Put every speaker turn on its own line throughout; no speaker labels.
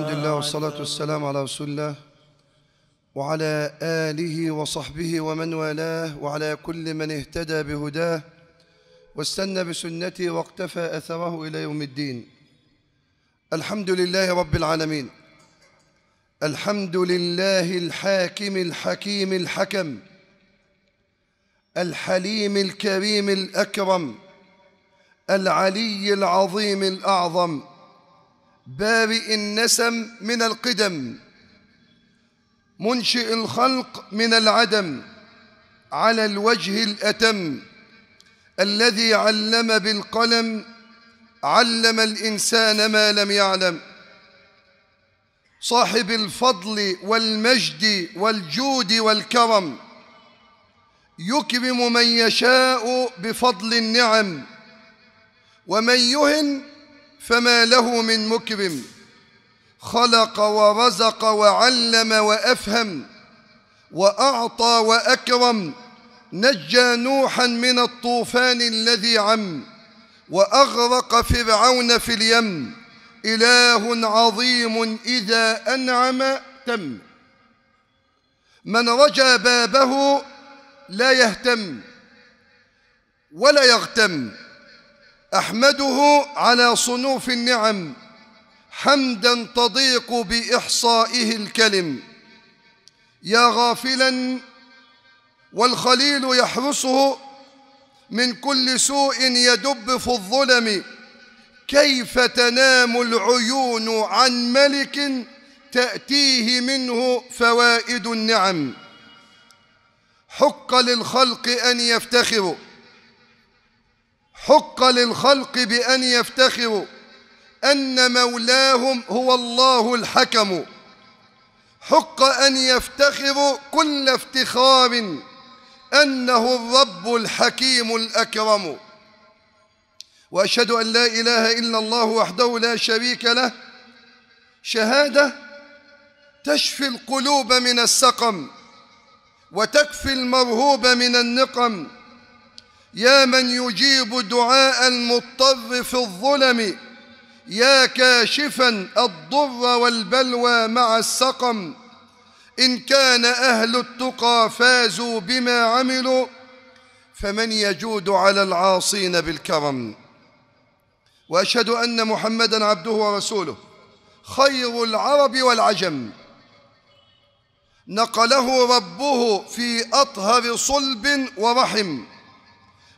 الحمد لله والصلاة والسلام على رسول الله وعلى آله وصحبه ومن والاه وعلى كل من اهتدى بهداه واستنى بسنته واقتفى أثره إلى يوم الدين الحمد لله رب العالمين الحمد لله الحاكم الحكيم الحكم الحليم الكريم الأكرم العلي العظيم الأعظم بارئ النسم من القدم منشئ الخلق من العدم على الوجه الأتم الذي علم بالقلم علم الإنسان ما لم يعلم صاحب الفضل والمجد والجود والكرم يكرم من يشاء بفضل النعم ومن يهن فما له من مكرم خلق ورزق وعلم وأفهم وأعطى وأكرم نجى نوحا من الطوفان الذي عم وأغرق فرعون في اليم إله عظيم إذا أنعم تم من رجى بابه لا يهتم ولا يغتم أحمده على صنوف النعم حمدا تضيق بإحصائه الكلم يا غافلا والخليل يحرسه من كل سوء يدب في الظلم كيف تنام العيون عن ملك تأتيه منه فوائد النعم حق للخلق أن يفتخروا حق للخلق بأن يفتخروا أن مولاهم هو الله الحكم حق أن يفتخروا كل افتخار أنه الرب الحكيم الأكرم وأشهد أن لا إله إلا الله وحده لا شريك له شهادة تشفي القلوب من السقم وتكفي المرهوب من النقم يا من يجيب دعاء المضطر في الظلم يا كاشفا الضر والبلوى مع السقم إن كان أهل التقى فازوا بما عملوا فمن يجود على العاصين بالكرم وأشهد أن محمدا عبده ورسوله خير العرب والعجم نقله ربه في أطهر صلب ورحم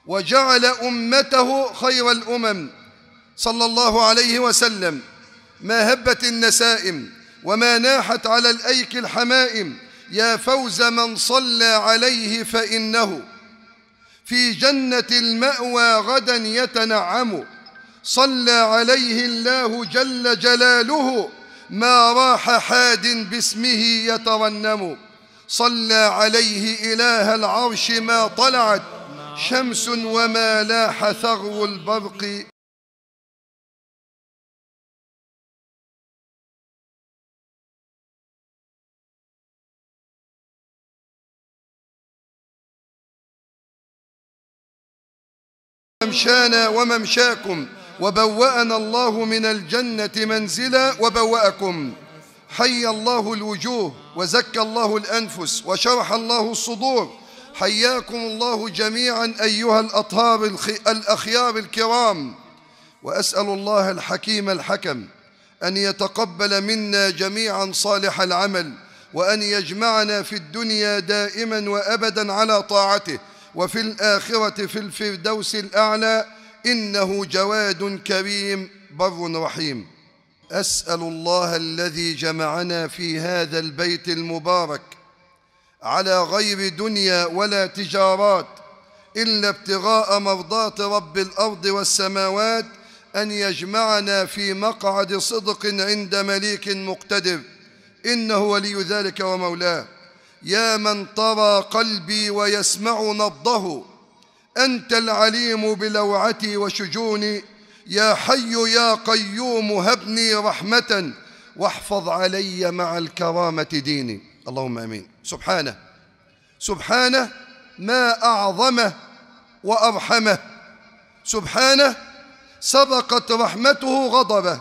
وجعل أمته خير الأمم صلى الله عليه وسلم ما هبت النسائم وما ناحت على الأيك الحمائم يا فوز من صلى عليه فإنه في جنة المأوى غدا يتنعم صلى عليه الله جل جلاله ما راح حاد باسمه يترنم صلى عليه إله العرش ما طلعت شمس وما لاح ثغو البرق ممشانا وممشاكم وبوأنا الله من الجنة منزلا وبوأكم حي الله الوجوه وزكى الله الأنفس وشرح الله الصدور حياكم الله جميعا أيها الأطهار الأخيار الكرام وأسأل الله الحكيم الحكم أن يتقبل منا جميعا صالح العمل وأن يجمعنا في الدنيا دائما وأبدا على طاعته وفي الآخرة في الفردوس الأعلى إنه جواد كريم بر رحيم أسأل الله الذي جمعنا في هذا البيت المبارك على غير دنيا ولا تجارات إلا ابتغاء مرضات رب الأرض والسماوات أن يجمعنا في مقعد صدق عند مليك مقتدر إنه ولي ذلك ومولاه يا من طرى قلبي ويسمع نبضه أنت العليم بلوعتي وشجوني يا حي يا قيوم هبني رحمة واحفظ علي مع الكرامة ديني اللهم امين سبحانه سبحانه ما اعظمه وارحمه سبحانه سبقت رحمته غضبه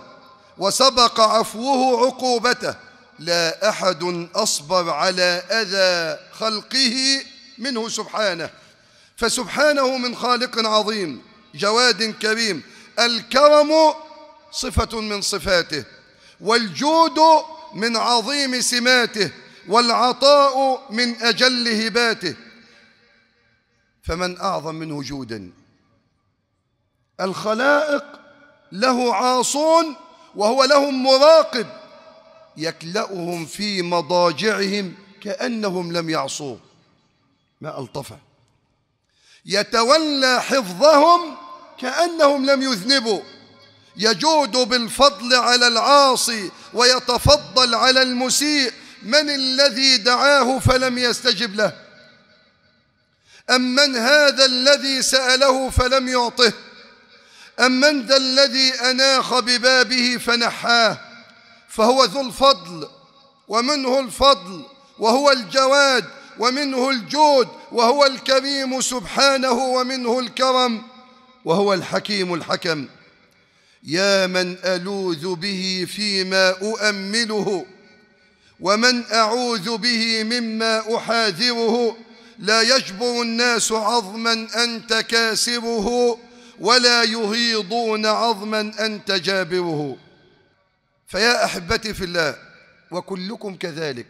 وسبق عفوه عقوبته لا احد اصبر على اذى خلقه منه سبحانه فسبحانه من خالق عظيم جواد كريم الكرم صفه من صفاته والجود من عظيم سماته والعطاء من أجل هباته فمن أعظم منه جودا الخلائق له عاصون وهو لهم مراقب يكلأهم في مضاجعهم كأنهم لم يعصوه ما ألطفه يتولى حفظهم كأنهم لم يذنبوا يجود بالفضل على العاصي ويتفضل على المسيء من الذي دعاه فلم يستجب له أم من هذا الذي سأله فلم يعطه أم من ذا الذي أناخ ببابه فنحاه فهو ذو الفضل ومنه الفضل وهو الجواد ومنه الجود وهو الكريم سبحانه ومنه الكرم وهو الحكيم الحكم يا من ألوذ به فيما أؤمله ومن أعوذ به مما أحاذره لا يجبر الناس عظما أنت كاسبه ولا يهيضون عظما أنت جابره فيا أحبتي في الله وكلكم كذلك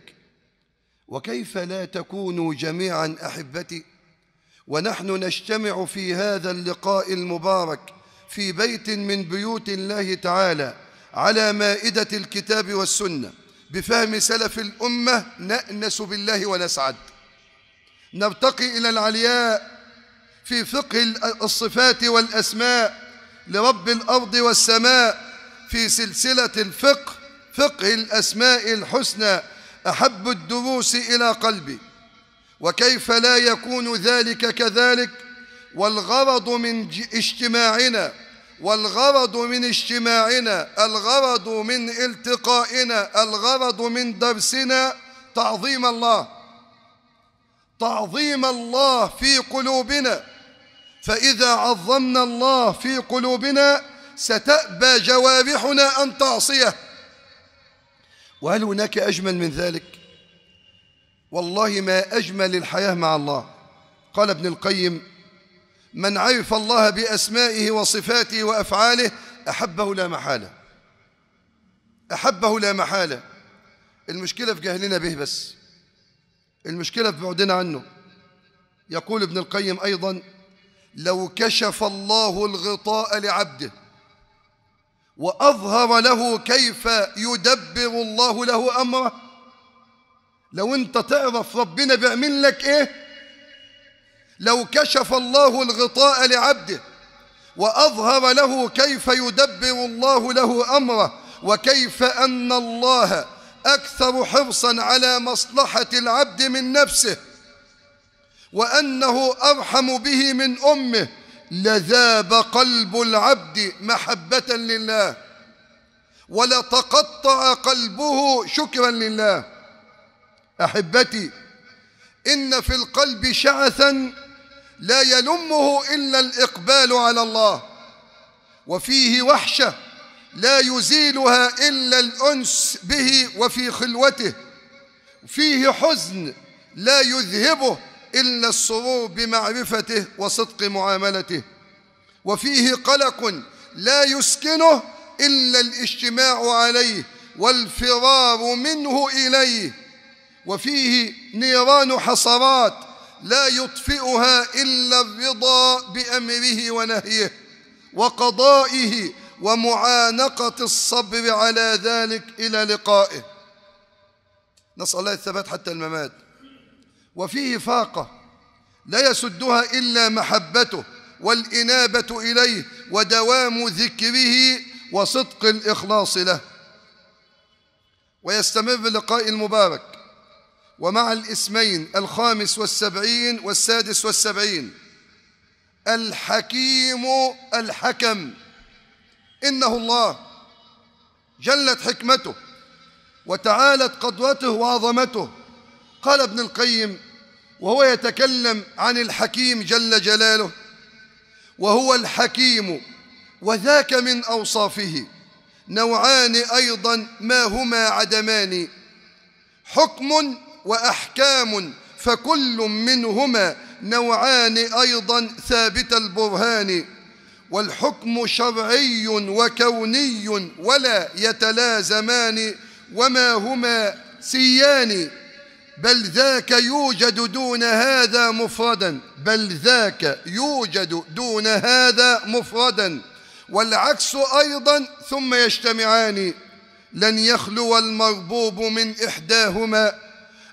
وكيف لا تكونوا جميعا أحبتي ونحن نجتمع في هذا اللقاء المبارك في بيت من بيوت الله تعالى على مائدة الكتاب والسنة بفهم سلف الأمة نأنس بالله ونسعد نرتقي إلى العلياء في فقه الصفات والأسماء لرب الأرض والسماء في سلسلة الفقه فقه الأسماء الحسنى أحب الدروس إلى قلبي وكيف لا يكون ذلك كذلك والغرض من اجتماعنا والغرض من اجتماعنا الغرض من التقائنا الغرض من درسنا تعظيم الله تعظيم الله في قلوبنا فإذا عظمنا الله في قلوبنا ستأبى جوارحنا أن تعصيه وهل هناك أجمل من ذلك؟ والله ما أجمل الحياة مع الله قال ابن القيم من عرف الله بأسمائه وصفاته وأفعاله أحبه لا محالة أحبه لا محالة المشكلة في جهلنا به بس المشكلة في بعدنا عنه يقول ابن القيم أيضا لو كشف الله الغطاء لعبده وأظهر له كيف يدبر الله له أمره لو أنت تعرف ربنا بيعمل لك إيه لو كشف الله الغطاء لعبده وأظهر له كيف يدبر الله له أمره وكيف أن الله أكثر حرصا على مصلحة العبد من نفسه وأنه أرحم به من أمه لذاب قلب العبد محبة لله ولتقطع قلبه شكرا لله أحبتي إن في القلب شعثا لا يلمه إلا الإقبال على الله وفيه وحشة لا يزيلها إلا الأنس به وفي خلوته فيه حزن لا يذهبه إلا السرور بمعرفته وصدق معاملته وفيه قلق لا يسكنه إلا الاجتماع عليه والفرار منه إليه وفيه نيران حصرات لا يطفئها إلا الرضا بأمره ونهيه وقضائه ومعانقة الصبر على ذلك إلى لقائه نسأل الله الثبات حتى الممات وفيه فاقة لا يسدها إلا محبته والإنابة إليه ودوام ذكره وصدق الإخلاص له ويستمر لقاء المبارك ومع الاسمين الخامس والسبعين والسادس والسبعين الحكيم الحكم إنه الله جلت حكمته وتعالت قدوته وعظمته قال ابن القيم وهو يتكلم عن الحكيم جل جلاله وهو الحكيم وذاك من أوصافه نوعان أيضا ما هما عدمان حكم وأحكام فكل منهما نوعان أيضا ثابت البرهان والحكم شرعي وكوني ولا يتلازمان وما هما سيان بل ذاك يوجد دون هذا مفردا بل ذاك يوجد دون هذا مفردا والعكس أيضا ثم يجتمعان لن يخلو المربوب من إحداهما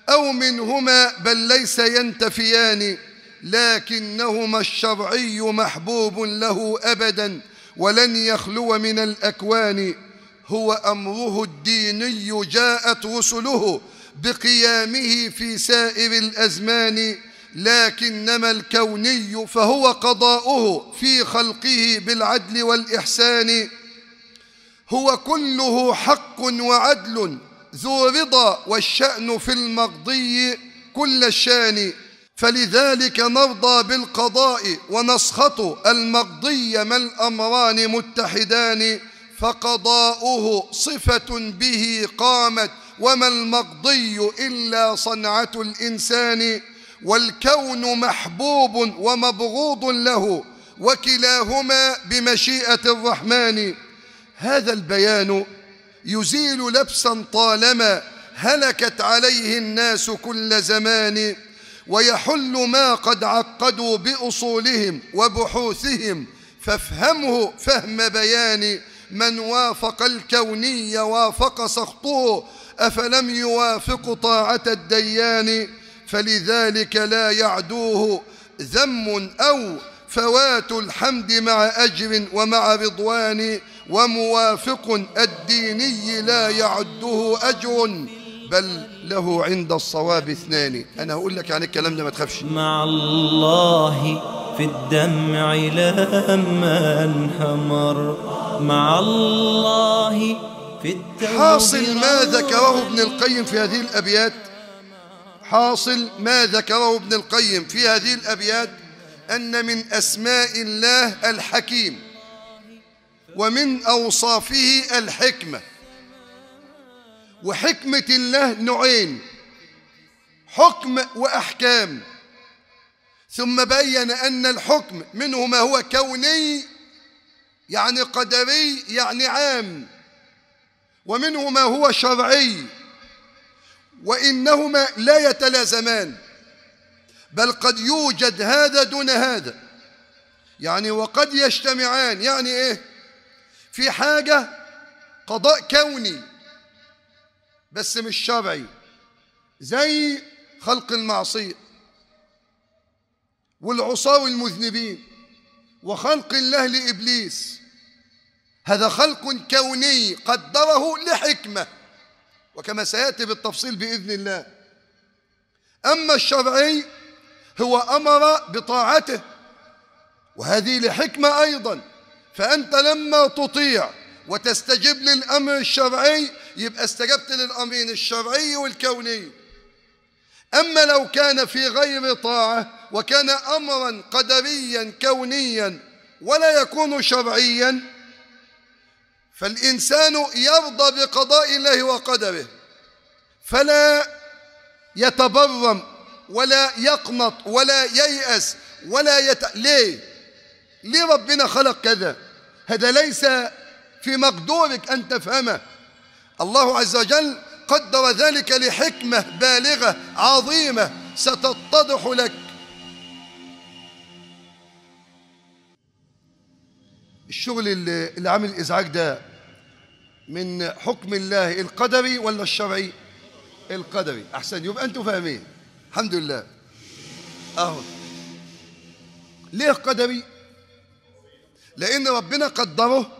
أو منهما بل ليس ينتفيان لكنهما الشرعي محبوب له أبدا ولن يخلو من الأكوان هو أمره الديني جاءت رسله بقيامه في سائر الأزمان لكنما الكوني فهو قضاؤه في خلقه بالعدل والإحسان هو كله حق وعدل ذو رضا والشأن في المقضي كل الشان فلذلك نرضى بالقضاء ونسخط المقضي ما الأمران متحدان فقضاؤه صفة به قامت وما المقضي إلا صنعة الإنسان والكون محبوب ومبغوض له وكلاهما بمشيئة الرحمن هذا البيان يزيل لبسا طالما هلكت عليه الناس كل زمان ويحل ما قد عقدوا بأصولهم وبحوثهم فافهمه فهم بيان من وافق الكوني وافق سخطه أفلم يوافق طاعة الديان فلذلك لا يعدوه ذم أو فوات الحمد مع أجر ومع رضوان وموافق الديني لا يعده أجر بل له عند الصواب اثنان أنا هقول لك عن يعني الكلام ده ما تخافش مع الله في الدمع لما انحمر مع الله في الدمع حاصل ما ذكره ابن القيم في هذه الأبيات حاصل ما ذكره ابن القيم في هذه الأبيات أن من أسماء الله الحكيم ومن أوصافه الحكمة وحكمة الله نوعين حكم وأحكام ثم بين أن الحكم منه ما هو كوني يعني قدري يعني عام ومنه ما هو شرعي وإنهما لا يتلازمان بل قد يوجد هذا دون هذا يعني وقد يجتمعان يعني إيه في حاجة قضاء كوني بس مش شرعي زي خلق المعصية والعصاة والمذنبين وخلق الله لإبليس هذا خلق كوني قدره لحكمة وكما سيأتي بالتفصيل بإذن الله أما الشرعي هو أمر بطاعته وهذه لحكمة أيضاً فأنت لما تطيع وتستجب للأمر الشرعي يبقى استجبت للأمرين الشرعي والكوني أما لو كان في غير طاعة وكان أمرا قدريا كونيا ولا يكون شرعيا فالإنسان يرضى بقضاء الله وقدره فلا يتبرم ولا يقنط ولا ييأس ولا يت... ليه؟ ليه ربنا خلق كذا؟ هذا ليس في مقدورك أن تفهمه الله عز وجل قدر ذلك لحكمة بالغة عظيمة ستتضح لك الشغل اللي عامل الإزعاج ده من حكم الله القدري ولا الشرعي القدري أحسن يبقى أنتوا فاهمين الحمد لله أهو ليه قدري لأن ربنا قدره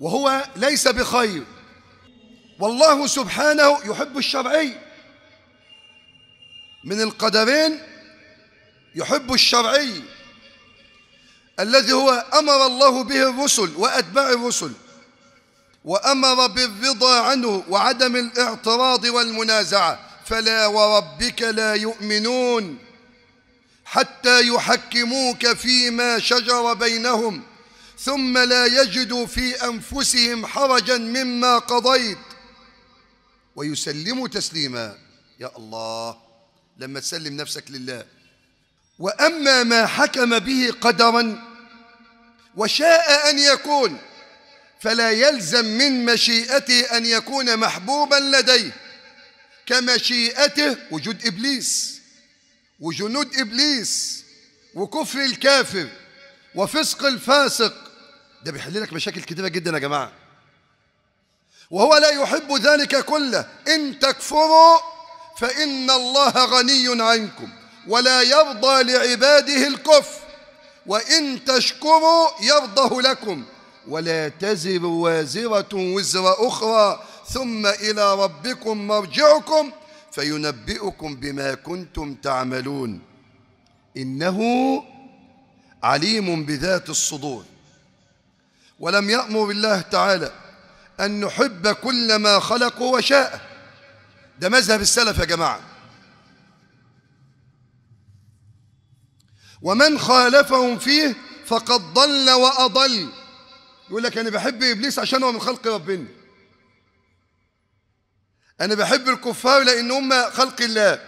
وهو ليس بخير والله سبحانه يحب الشرعي من القدرين يحب الشرعي الذي هو أمر الله به الرسل وأتباع الرسل وأمر بالرضا عنه وعدم الاعتراض والمنازعة فلا وربك لا يؤمنون حتى يحكموك فيما شجر بينهم ثم لا يجدوا في أنفسهم حرجا مما قضيت ويسلموا تسليما يا الله لما تسلم نفسك لله وأما ما حكم به قدرا وشاء أن يكون فلا يلزم من مشيئته أن يكون محبوبا لديه كمشيئته وجود إبليس وجنود إبليس وكفر الكافر وفسق الفاسق ده بيحل لك مشاكل كتيرة جدا يا جماعة وهو لا يحب ذلك كله إن تكفروا فإن الله غني عنكم ولا يرضى لعباده الكفر وإن تشكروا يرضه لكم ولا تزر وازرة وزر أخرى ثم إلى ربكم مرجعكم فينبئكم بما كنتم تعملون إنه عليم بذات الصدور ولم يأمر بالله تعالى أن نحب كل ما خلق وشاء ده مذهب السلف يا جماعة ومن خالفهم فيه فقد ضل وأضل يقول لك أنا بحب إبليس عشان هو من خلق ربنا أنا بحب الكفار لأن هم خلق الله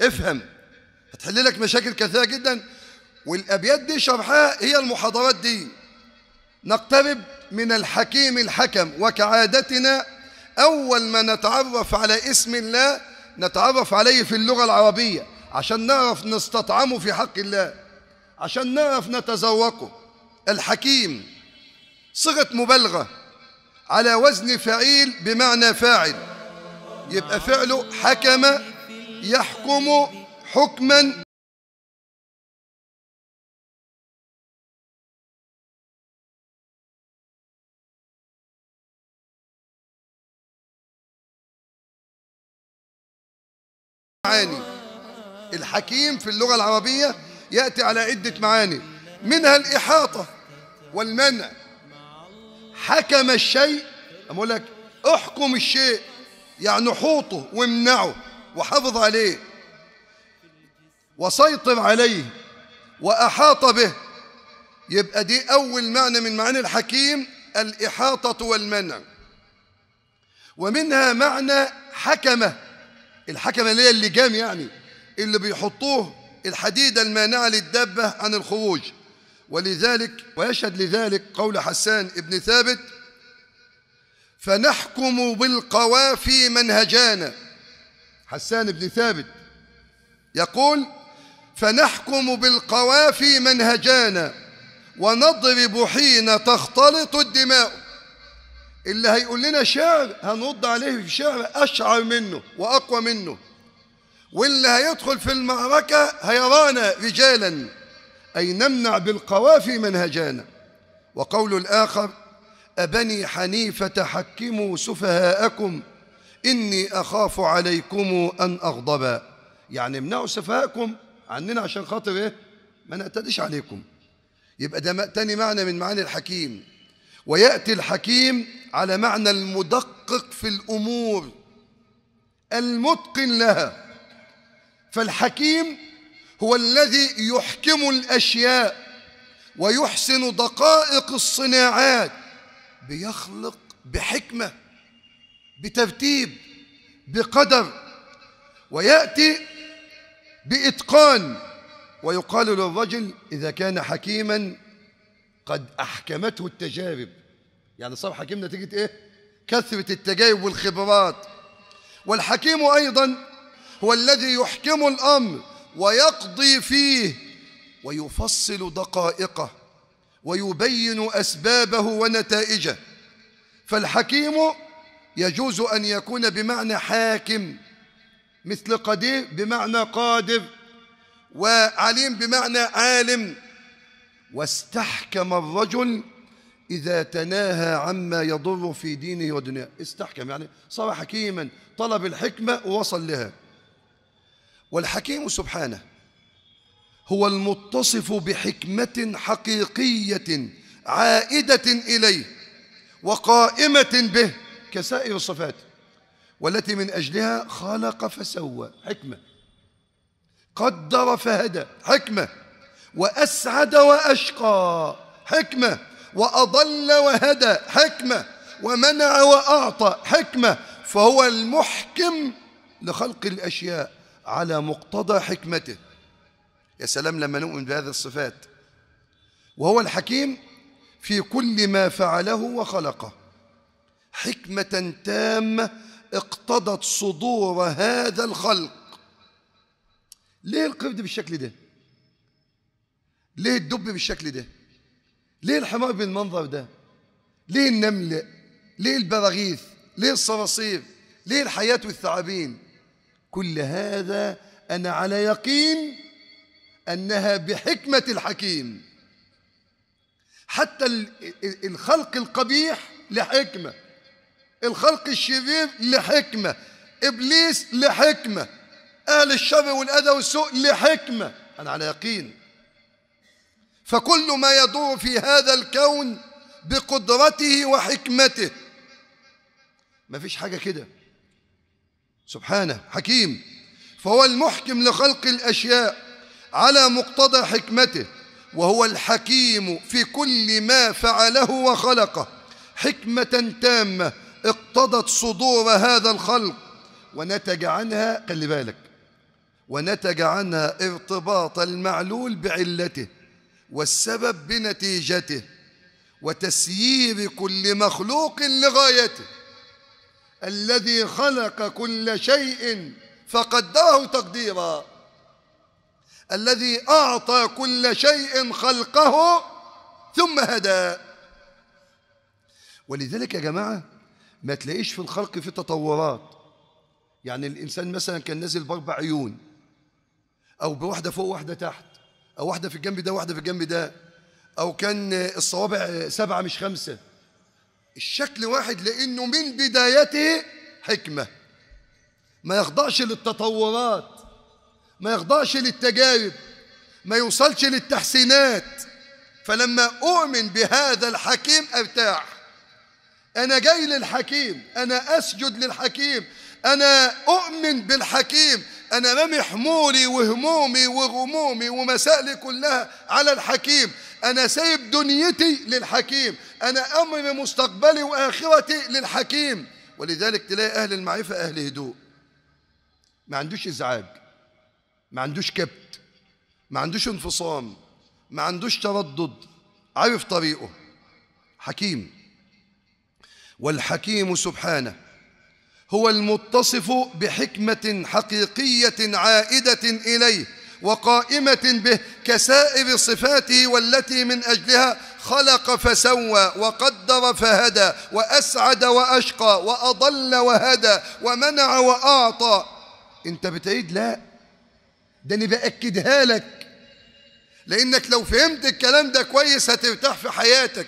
افهم هتحل لك مشاكل كثيرة جدا والأبيات دي شرحها هي المحاضرات دي نقترب من الحكيم الحكم وكعادتنا أول ما نتعرف على اسم الله نتعرف عليه في اللغة العربية عشان نعرف نستطعمه في حق الله عشان نعرف نتذوقه الحكيم صيغة مبالغة على وزن فعيل بمعنى فاعل يبقى فعله حكم يحكم حكما معاني الحكيم في اللغة العربية يأتي على عدة معاني منها الإحاطة والمنع حكم الشيء أقول لك احكم الشيء يعني حوطه وامنعه وحافظ عليه وسيطر عليه وأحاط به يبقى دي أول معنى من معاني الحكيم الإحاطة والمنع ومنها معنى حكمة الحكمة اللي هي اللجام يعني اللي بيحطوه الحديدة المانعة للدابة عن الخروج ولذلك ويشهد لذلك قول حسان ابن ثابت فنحكم بالقوافي من هجانا حسان ابن ثابت يقول فنحكم بالقوافي من هجانا ونضرب حين تختلط الدماء اللي هيقول لنا شعر هنرد عليه في شعر أشعر منه وأقوى منه واللي هيدخل في المعركة هيرانا رجالاً أي نمنع بالقوافي من هجانا وقول الآخر أبني حنيفة حكموا سفهاءكم إني أخاف عليكم أن أغضبا يعني امنعوا سفهاءكم عننا عشان خاطر إيه ما نقتديش عليكم يبقى ده تاني معنى من معاني الحكيم ويأتي الحكيم على معنى المدقق في الأمور المتقن لها فالحكيم هو الذي يحكم الأشياء ويحسن دقائق الصناعات بيخلق بحكمة بترتيب بقدر ويأتي بإتقان ويقال للرجل إذا كان حكيما قد أحكمته التجارب يعني صار حكيم نتيجة إيه؟ كثرة التجارب والخبرات والحكيم أيضا هو الذي يحكم الأمر ويقضي فيه ويفصل دقائقه ويبين أسبابه ونتائجه فالحكيم يجوز أن يكون بمعنى حاكم مثل قدير بمعنى قادر وعليم بمعنى عالم واستحكم الرجل إذا تناهى عما يضر في دينه ودنياه استحكم يعني صار حكيما طلب الحكمة ووصل لها والحكيم سبحانه هو المتصف بحكمة حقيقية عائدة إليه وقائمة به كسائر الصفات والتي من أجلها خلق فسوى حكمة قدر فهدى حكمة وأسعد وأشقى حكمة وأضل وهدى حكمة ومنع وأعطى حكمة فهو المحكم لخلق الأشياء على مقتضى حكمته يا سلام لما نؤمن بهذه الصفات وهو الحكيم في كل ما فعله وخلقه حكمة تامة اقتضت صدور هذا الخلق ليه القرد بالشكل ده ليه الدب بالشكل ده ليه الحمار بالمنظر ده ليه النمل ليه البراغيث ليه الصراصير ليه الحياة والثعابين كل هذا أنا على يقين أنها بحكمة الحكيم حتى الخلق القبيح لحكمة الخلق الشرير لحكمة إبليس لحكمة أهل الشر والأذى والسوء لحكمة أنا على يقين فكل ما يدور في هذا الكون بقدرته وحكمته مفيش حاجة كده سبحانه حكيم فهو المحكم لخلق الأشياء على مقتضى حكمته وهو الحكيم في كل ما فعله وخلقه حكمة تامة اقتضت صدور هذا الخلق ونتج عنها خلي بالك ونتج عنها ارتباط المعلول بعلته والسبب بنتيجته وتسيير كل مخلوق لغايته الذي خلق كل شيء فقدره تقديرا الذي أعطى كل شيء خلقه ثم هدى ولذلك يا جماعة ما تلاقيش في الخلق في تطورات يعني الإنسان مثلا كان نازل بأربع عيون أو بواحدة فوق واحدة تحت أو واحدة في الجنب ده واحدة في الجنب ده أو كان الصوابع سبعة مش خمسة الشكل واحد لأنه من بدايته حكمة ما يخضعش للتطورات ما يخضعش للتجارب ما يوصلش للتحسينات فلما أؤمن بهذا الحكيم أرتاح أنا جاي للحكيم أنا أسجد للحكيم أنا أؤمن بالحكيم أنا رامي حمولي وهمومي وغمومي ومسائلي كلها على الحكيم أنا سايب دنيتي للحكيم أنا أمر مستقبلي وآخرتي للحكيم ولذلك تلاقي أهل المعرفة أهل هدوء ما عندوش إزعاج ما عندوش كبت ما عندوش انفصام ما عندوش تردد عارف طريقه حكيم والحكيم سبحانه هو المتصف بحكمة حقيقية عائدة إليه وقائمة به كسائر صفاته والتي من أجلها خلق فسوى وقدر فهدى وأسعد وأشقى وأضل وهدى ومنع وأعطى أنت بتعيد لا ده أنا بأكدها لك لأنك لو فهمت الكلام ده كويس هترتاح في حياتك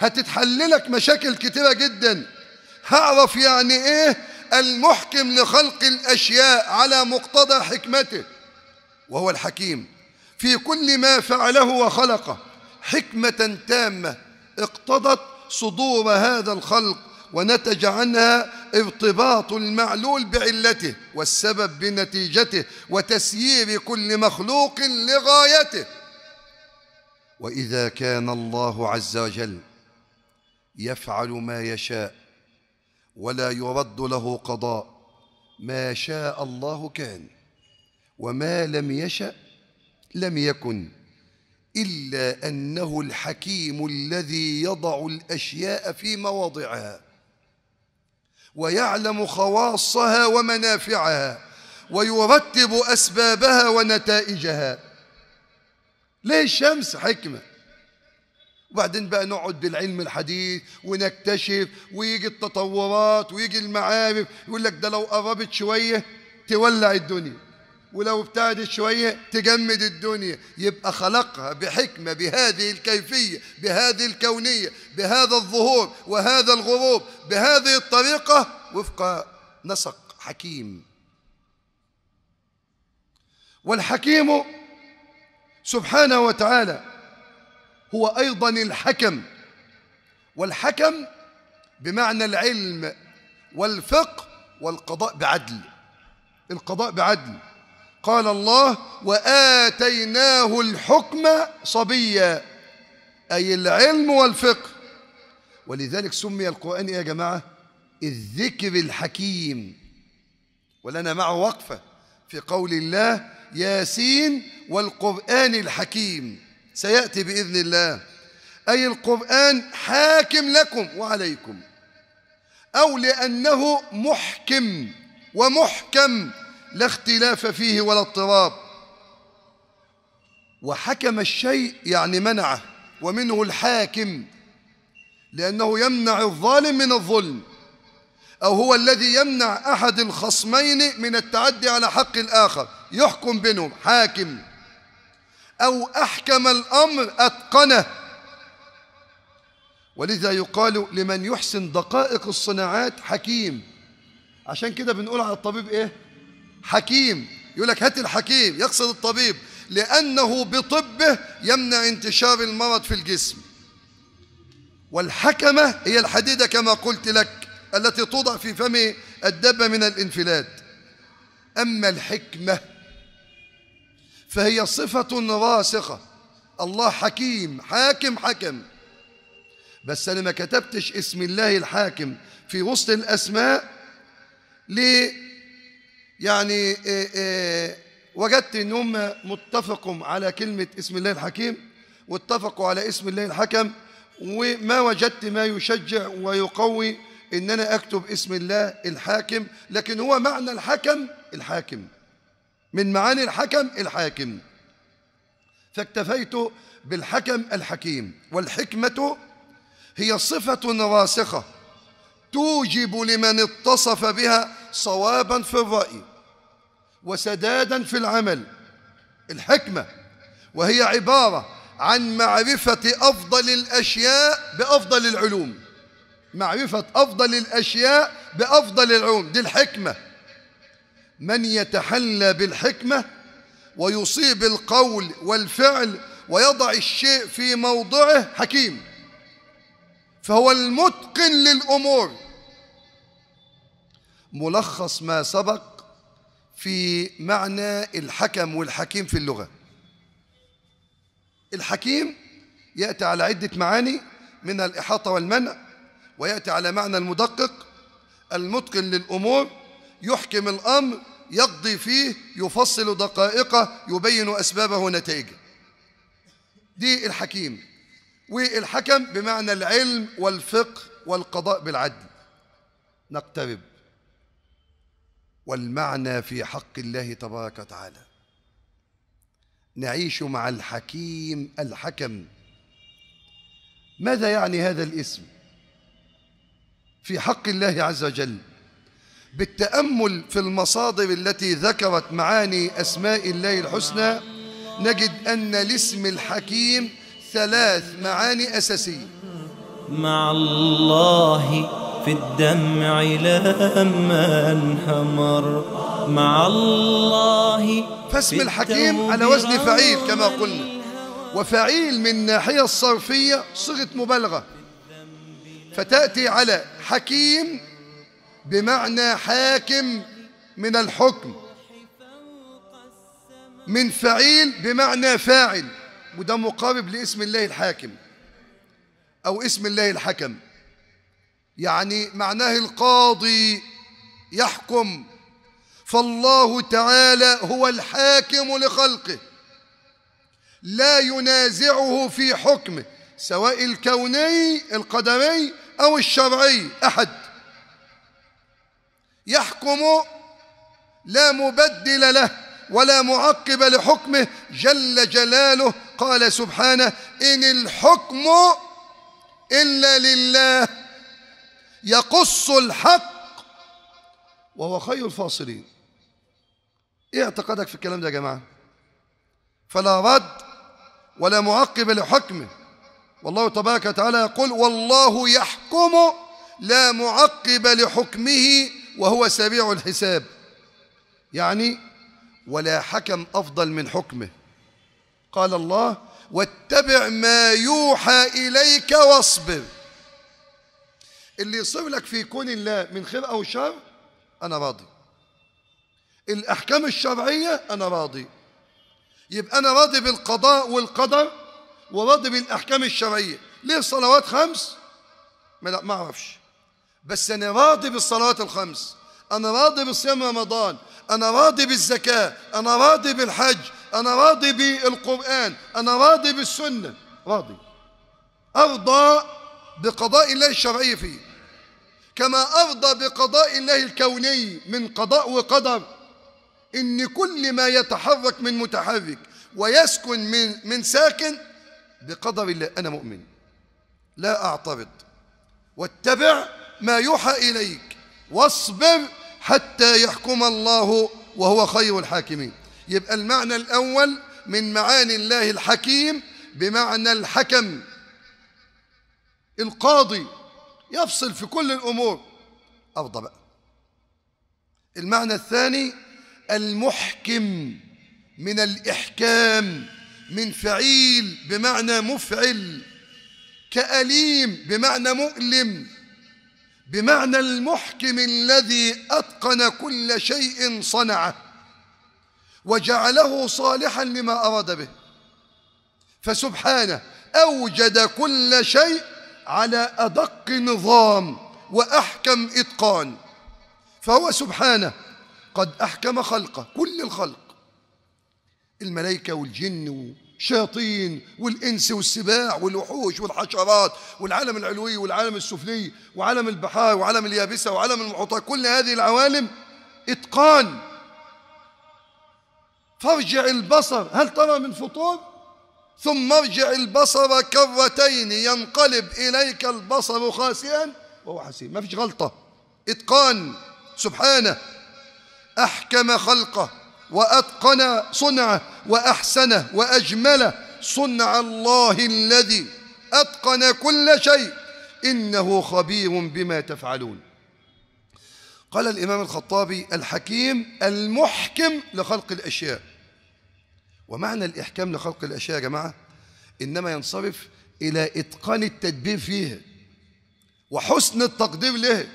هتتحللك مشاكل كتيرة جدا هعرف يعني إيه المحكم لخلق الأشياء على مقتضى حكمته وهو الحكيم في كل ما فعله وخلقه حكمة تامة اقتضت صدور هذا الخلق ونتج عنها ارتباط المعلول بعلته والسبب بنتيجته وتسيير كل مخلوق لغايته واذا كان الله عز وجل يفعل ما يشاء ولا يرد له قضاء ما شاء الله كان وما لم يشأ لم يكن إلا أنه الحكيم الذي يضع الأشياء في مواضعها ويعلم خواصها ومنافعها ويرتب أسبابها ونتائجها ليه الشمس حكمة وبعدين بقى نقعد بالعلم الحديث ونكتشف ويجي التطورات ويجي المعارف يقول لك ده لو قربت شوية تولع الدنيا ولو ابتعدت شوية تجمد الدنيا يبقى خلقها بحكمة بهذه الكيفية بهذه الكونية بهذا الظهور وهذا الغروب بهذه الطريقة وفق نسق حكيم والحكيم سبحانه وتعالى هو أيضا الحكم والحكم بمعنى العلم والفقه والقضاء بعدل القضاء بعدل قال الله وآتيناه الحكم صبيا أي العلم والفقه ولذلك سمي القرآن إيه يا جماعة الذكر الحكيم ولنا معه وقفة في قول الله ياسين والقرآن الحكيم سيأتي بإذن الله أي القرآن حاكم لكم وعليكم أو لأنه محكم ومحكم لا اختلاف فيه ولا اضطراب وحكم الشيء يعني منعه ومنه الحاكم لأنه يمنع الظالم من الظلم أو هو الذي يمنع أحد الخصمين من التعدي على حق الآخر يحكم بينهم حاكم أو أحكم الأمر أتقنه ولذا يقال لمن يحسن دقائق الصناعات حكيم عشان كده بنقول على الطبيب إيه حكيم يقول لك هات الحكيم يقصد الطبيب لأنه بطبه يمنع انتشار المرض في الجسم والحكمة هي الحديدة كما قلت لك التي توضع في فم الدابة من الانفلات أما الحكمة فهي صفة راسخة الله حكيم حاكم حكم بس أنا ما كتبتش اسم الله الحاكم في وسط الأسماء ليه يعني آه، آه، وجدت ان هم على كلمه اسم الله الحكيم واتفقوا على اسم الله الحكم وما وجدت ما يشجع ويقوي ان انا اكتب اسم الله الحاكم لكن هو معنى الحكم الحاكم من معاني الحكم الحاكم فاكتفيت بالحكم الحكيم والحكمه هي صفه راسخه توجب لمن اتصف بها صوابا في الرأي وسدادا في العمل الحكمة وهي عبارة عن معرفة أفضل الأشياء بأفضل العلوم معرفة أفضل الأشياء بأفضل العلوم دي الحكمة من يتحلى بالحكمة ويصيب القول والفعل ويضع الشيء في موضعه حكيم فهو المتقن للأمور ملخص ما سبق في معنى الحكم والحكيم في اللغة الحكيم يأتي على عدة معاني من الإحاطة والمنع ويأتي على معنى المدقق المتقن للأمور يحكم الأمر يقضي فيه يفصل دقائقه يبين أسبابه ونتائجه دي الحكيم والحكم بمعنى العلم والفقه والقضاء بالعدل نقترب والمعنى في حق الله تبارك وتعالى نعيش مع الحكيم الحكم ماذا يعني هذا الاسم في حق الله عز وجل بالتأمل في المصادر التي ذكرت معاني أسماء الله الحسنى نجد أن الاسم الحكيم ثلاث معاني أساسية مع الله في الدمع لما انحمر مع الله فاسم الحكيم على وزن فعيل كما قلنا وفعيل من ناحية الصرفية صيغة مبالغة فتأتي على حكيم بمعنى حاكم من الحكم من فعيل بمعنى فاعل وده مقارب لاسم الله الحاكم أو اسم الله الحكم يعني معناه القاضي يحكم فالله تعالى هو الحاكم لخلقه لا ينازعه في حكمه سواء الكوني القدمي أو الشرعي أحد يحكم لا مبدل له ولا معقب لحكمه جل جلاله قال سبحانه إن الحكم إلا لله يقص الحق وهو خير الفاصلين ايه اعتقادك في الكلام ده يا جماعه فلا رد ولا معقب لحكمه والله تبارك وتعالى يقول والله يحكم لا معقب لحكمه وهو سريع الحساب يعني ولا حكم افضل من حكمه قال الله واتبع ما يوحى اليك واصبر اللي يصيب لك في كون الله من خير أو شر أنا راضي الأحكام الشرعية أنا راضي يبقى أنا راضي بالقضاء والقدر وراضي بالأحكام الشرعية ليه الصلوات خمس؟ ما ما أعرفش بس أنا راضي بالصلوات الخمس أنا راضي بصيام رمضان أنا راضي بالزكاة أنا راضي بالحج أنا راضي بالقرآن أنا راضي بالسنة راضي أرضى بقضاء الله الشرعي فيه كما أرضى بقضاء الله الكوني من قضاء وقدر إن كل ما يتحرك من متحرك ويسكن من من ساكن بقدر الله أنا مؤمن لا أعترض واتبع ما يوحى إليك واصبر حتى يحكم الله وهو خير الحاكمين يبقى المعنى الأول من معاني الله الحكيم بمعنى الحكم القاضي يفصل في كل الأمور أفضى بقى المعنى الثاني المحكم من الإحكام من فعيل بمعنى مفعل كأليم بمعنى مؤلم بمعنى المحكم الذي أتقن كل شيء صنعه وجعله صالحا لما أراد به فسبحانه أوجد كل شيء على أدق نظام وأحكم إتقان فهو سبحانه قد أحكم خلقه كل الخلق الملائكة والجن والشياطين والإنس والسباع والوحوش والحشرات والعالم العلوي والعالم السفلي وعالم البحار وعالم اليابسة وعالم المحطة كل هذه العوالم إتقان فارجع البصر هل ترى من فطور ثم ارجع البصر كرتين ينقلب إليك البصر خاسئا وهو حسين ما فيش غلطة إتقان سبحانه أحكم خلقه وأتقن صنعه وأحسنه وأجمله صنع الله الذي أتقن كل شيء إنه خبير بما تفعلون قال الإمام الخطابي الحكيم المحكم لخلق الأشياء ومعنى الإحكام لخلق الأشياء يا جماعة إنما ينصرف إلى إتقان التدبير فيها وحسن التقدير له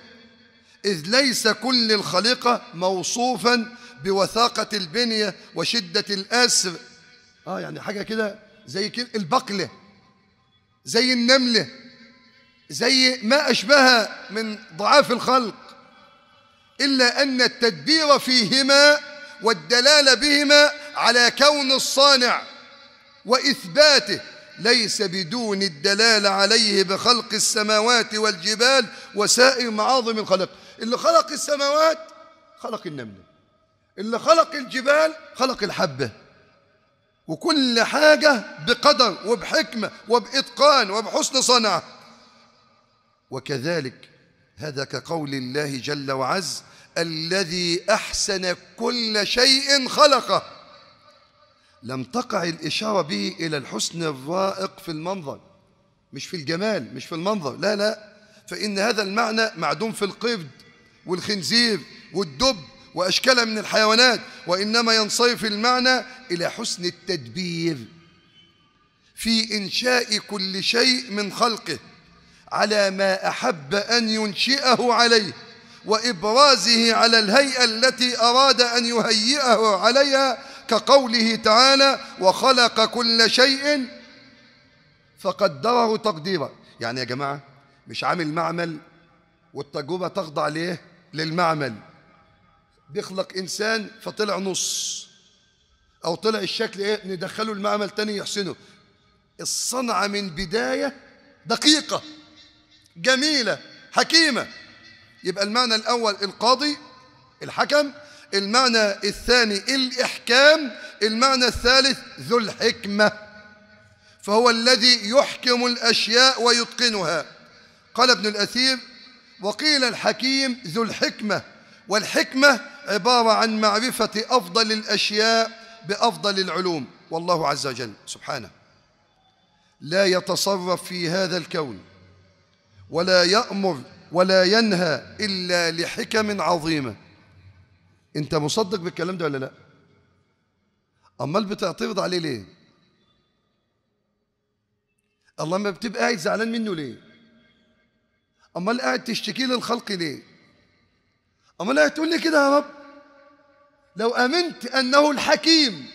إذ ليس كل الخليقة موصوفا بوثاقة البنية وشدة الأسر آه يعني حاجة كده زي كده البقلة زي النملة زي ما أشبهها من ضعاف الخلق إلا أن التدبير فيهما والدلالة بهما على كون الصانع واثباته ليس بدون الدلاله عليه بخلق السماوات والجبال وسائر معاظم الخلق اللي خلق السماوات خلق النمله اللي خلق الجبال خلق الحبه وكل حاجه بقدر وبحكمه وباتقان وبحسن صنعه وكذلك هذا كقول الله جل وعز الذي احسن كل شيء خلقه لم تقع الإشارة به إلى الحسن الرائق في المنظر مش في الجمال مش في المنظر لا لا فإن هذا المعنى معدوم في القبد والخنزير والدب وأشكال من الحيوانات وإنما ينصرف المعنى إلى حسن التدبير في إنشاء كل شيء من خلقه على ما أحب أن ينشئه عليه وإبرازه على الهيئة التي أراد أن يهيئه عليها كقوله تعالى وخلق كل شيء فقدره تقديرا يعني يا جماعة مش عامل معمل والتجربة تخضع ليه للمعمل بيخلق إنسان فطلع نص أو طلع الشكل إيه ندخله المعمل تاني يحسنه الصنعة من بداية دقيقة جميلة حكيمة يبقى المعنى الأول القاضي الحكم المعنى الثاني الإحكام المعنى الثالث ذو الحكمة فهو الذي يحكم الأشياء ويتقنها قال ابن الأثير وقيل الحكيم ذو الحكمة والحكمة عبارة عن معرفة أفضل الأشياء بأفضل العلوم والله عز وجل سبحانه لا يتصرف في هذا الكون ولا يأمر ولا ينهى إلا لحكم عظيمة انت مصدق بالكلام ده ولا لا امال بتعترض عليه ليه الله ما بتبقى قاعد زعلان منه ليه امال قاعد تشتكي للخلق ليه امال قاعد تقول لي كده يا رب لو امنت انه الحكيم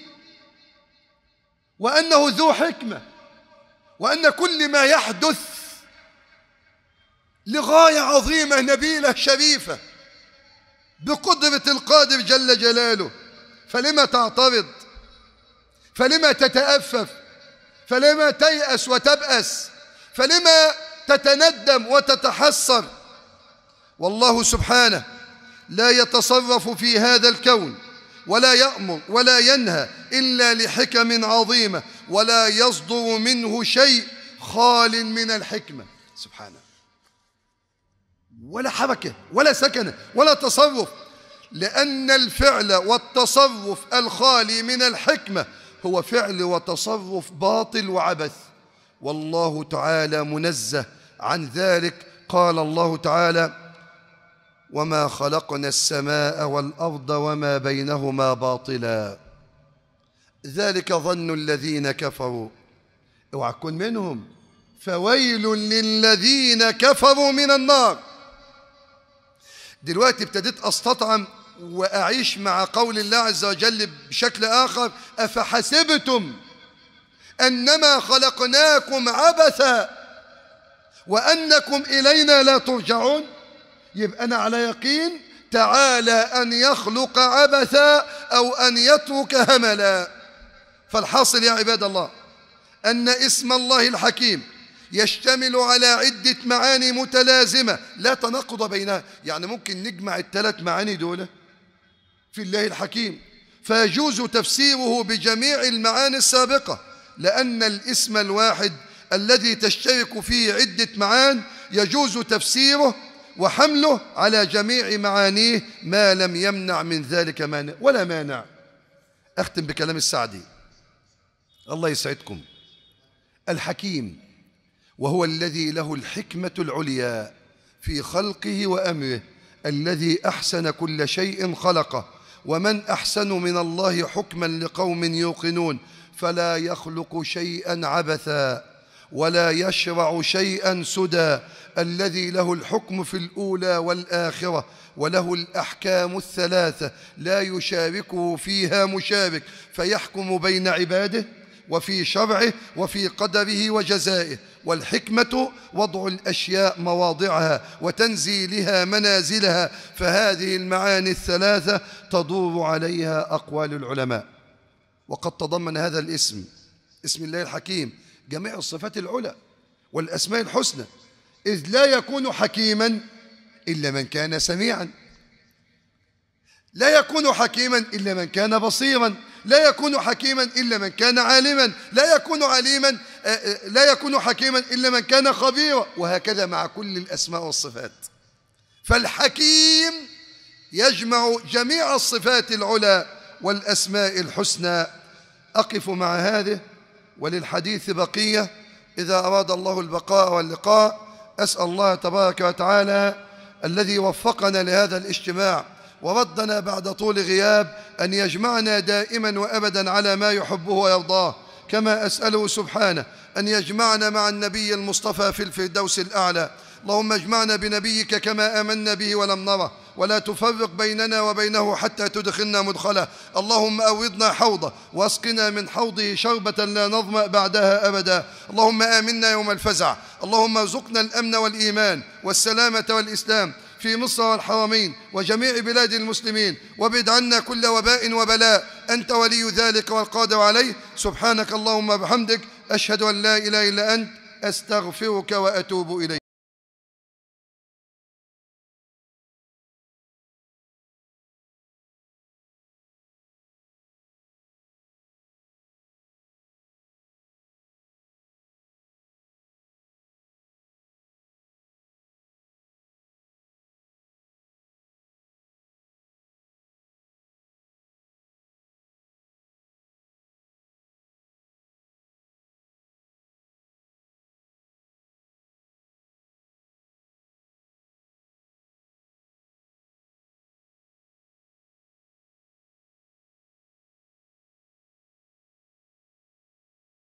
وانه ذو حكمه وان كل ما يحدث لغايه عظيمه نبيله شريفه بقدرة القادر جل جلاله فلما تعترض فلما تتأفف فلما تيأس وتبأس فلما تتندم وتتحسر والله سبحانه لا يتصرف في هذا الكون ولا يأمر ولا ينهى إلا لحكم عظيمة ولا يصدر منه شيء خال من الحكمة سبحانه ولا حركة ولا سكنة ولا تصرف لأن الفعل والتصرف الخالي من الحكمة هو فعل وتصرف باطل وعبث والله تعالى منزه عن ذلك قال الله تعالى وما خلقنا السماء والأرض وما بينهما باطلا ذلك ظن الذين كفروا اوعى تكون منهم فويل للذين كفروا من النار دلوقتي ابتديت أستطعم وأعيش مع قول الله عز وجل بشكل آخر أفحسبتم أنما خلقناكم عبثا وأنكم إلينا لا ترجعون يبقى أنا على يقين تعالى أن يخلق عبثا أو أن يترك هملا فالحاصل يا عباد الله أن اسم الله الحكيم يشتمل على عدة معاني متلازمة لا تناقض بينها يعني ممكن نجمع الثلاث معاني دول في الله الحكيم فيجوز تفسيره بجميع المعاني السابقة لأن الاسم الواحد الذي تشترك فيه عدة معان يجوز تفسيره وحمله على جميع معانيه ما لم يمنع من ذلك مانع ولا مانع أختم بكلام السعدي الله يسعدكم الحكيم وهو الذي له الحكمة العليا في خلقه وأمره الذي أحسن كل شيء خلقه ومن أحسن من الله حكما لقوم يوقنون فلا يخلق شيئا عبثا ولا يشرع شيئا سدى الذي له الحكم في الأولى والآخرة وله الأحكام الثلاثة لا يشاركه فيها مشارك فيحكم بين عباده وفي شرعه وفي قدره وجزائه والحكمة وضع الأشياء مواضعها وتنزيلها منازلها فهذه المعاني الثلاثة تدور عليها أقوال العلماء وقد تضمن هذا الاسم اسم الله الحكيم جميع الصفات العلى والأسماء الحسنى إذ لا يكون حكيما إلا من كان سميعا لا يكون حكيما إلا من كان بصيرا لا يكون حكيما إلا من كان عالما لا يكون عليما آه، آه، لا يكون حكيما إلا من كان خبيرا وهكذا مع كل الأسماء والصفات فالحكيم يجمع جميع الصفات العلى والأسماء الحسنى أقف مع هذه وللحديث بقية إذا أراد الله البقاء واللقاء أسأل الله تبارك وتعالى الذي وفقنا لهذا الاجتماع وردنا بعد طول غياب أن يجمعنا دائما وأبدا على ما يحبه ويرضاه كما أسأله سبحانه أن يجمعنا مع النبي المصطفى في الفردوس الأعلى اللهم اجمعنا بنبيك كما آمنا به ولم نره ولا تفرق بيننا وبينه حتى تدخلنا مدخله اللهم أوضنا حوضه واسقنا من حوضه شربة لا نظمأ بعدها أبدا اللهم آمنا يوم الفزع اللهم ارزقنا الأمن والإيمان والسلامة والإسلام في مصر والحرمين وجميع بلاد المسلمين وابعد عنا كل وباء وبلاء أنت ولي ذلك والقادر عليه سبحانك اللهم وبحمدك أشهد أن لا إله إلا أنت أستغفرك وأتوب إليك